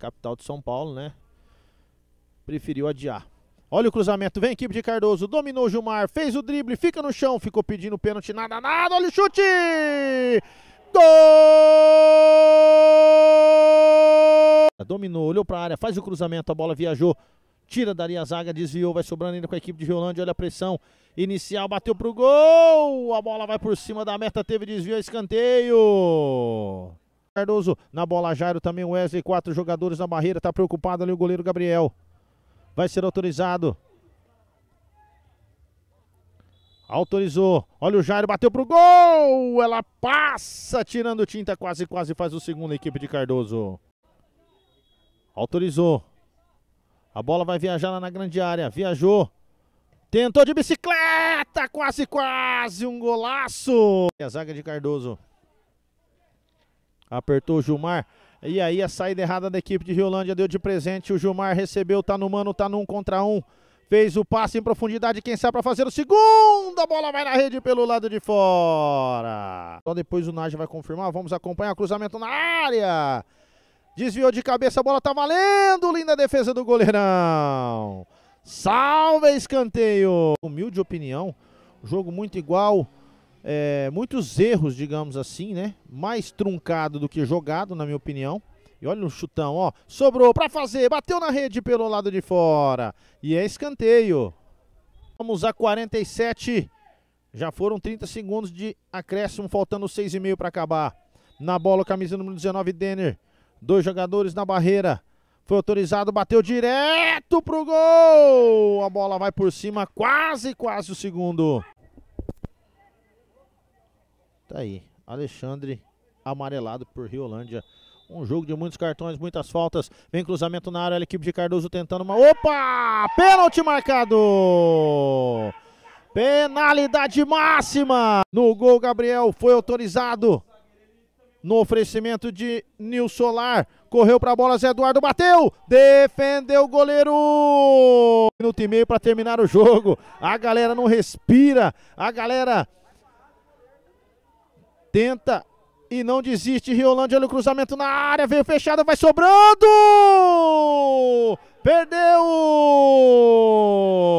capital de São Paulo, né? Preferiu adiar. Olha o cruzamento, vem equipe de Cardoso, dominou Gilmar, fez o drible, fica no chão, ficou pedindo pênalti, nada, nada, olha o chute! Gol! Dominou, olhou para a área, faz o cruzamento, a bola viajou, tira dali a zaga, desviou, vai sobrando ainda com a equipe de Riolândia, olha a pressão inicial, bateu pro gol, a bola vai por cima da meta, teve desvio, é escanteio! Cardoso. Na bola Jairo também o Wesley, quatro jogadores na barreira. Tá preocupado ali o goleiro Gabriel. Vai ser autorizado. Autorizou. Olha o Jairo, bateu pro gol! Ela passa, tirando tinta, quase, quase faz o segundo a equipe de Cardoso. Autorizou. A bola vai viajar lá na grande área. Viajou. Tentou de bicicleta, quase, quase, um golaço. E a zaga de Cardoso. Apertou o Gilmar. E aí a saída errada da equipe de Riolândia deu de presente. O Gilmar recebeu, tá no mano, tá num contra um. Fez o passe em profundidade, quem sabe para fazer o segundo. A bola vai na rede pelo lado de fora. Só depois o Nagy vai confirmar. Vamos acompanhar o cruzamento na área. Desviou de cabeça, a bola tá valendo. Linda defesa do goleirão. Salve escanteio. Humilde opinião. Jogo muito igual é, muitos erros, digamos assim, né? Mais truncado do que jogado, na minha opinião. E olha o chutão, ó. Sobrou para fazer, bateu na rede pelo lado de fora. E é escanteio. Vamos a 47. Já foram 30 segundos de acréscimo, faltando 6,5 para acabar. Na bola, camisa número 19, Denner. Dois jogadores na barreira. Foi autorizado, bateu direto pro gol. A bola vai por cima, quase, quase o segundo. Tá aí. Alexandre amarelado por Riolândia. Um jogo de muitos cartões, muitas faltas. Vem cruzamento na área, a equipe de Cardoso tentando uma. Opa! Pênalti marcado! Penalidade máxima! No gol, Gabriel foi autorizado. No oferecimento de Nil Solar. Correu para a bola, Zé Eduardo bateu! Defendeu o goleiro! Minuto e meio para terminar o jogo. A galera não respira. A galera Tenta e não desiste. Riolândia, olha o cruzamento na área, veio fechada, vai sobrando! Perdeu!